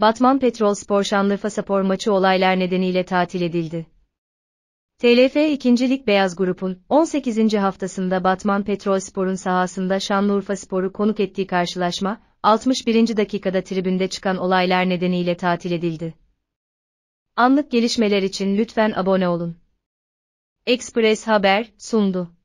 Batman Petrol Spor Şanlıurfa Spor maçı olaylar nedeniyle tatil edildi. TLF 2. Lig Beyaz Grup'un 18. haftasında Batman Petrol Spor'un sahasında Şanlıurfa Spor'u konuk ettiği karşılaşma, 61. dakikada tribünde çıkan olaylar nedeniyle tatil edildi. Anlık gelişmeler için lütfen abone olun. Express Haber sundu.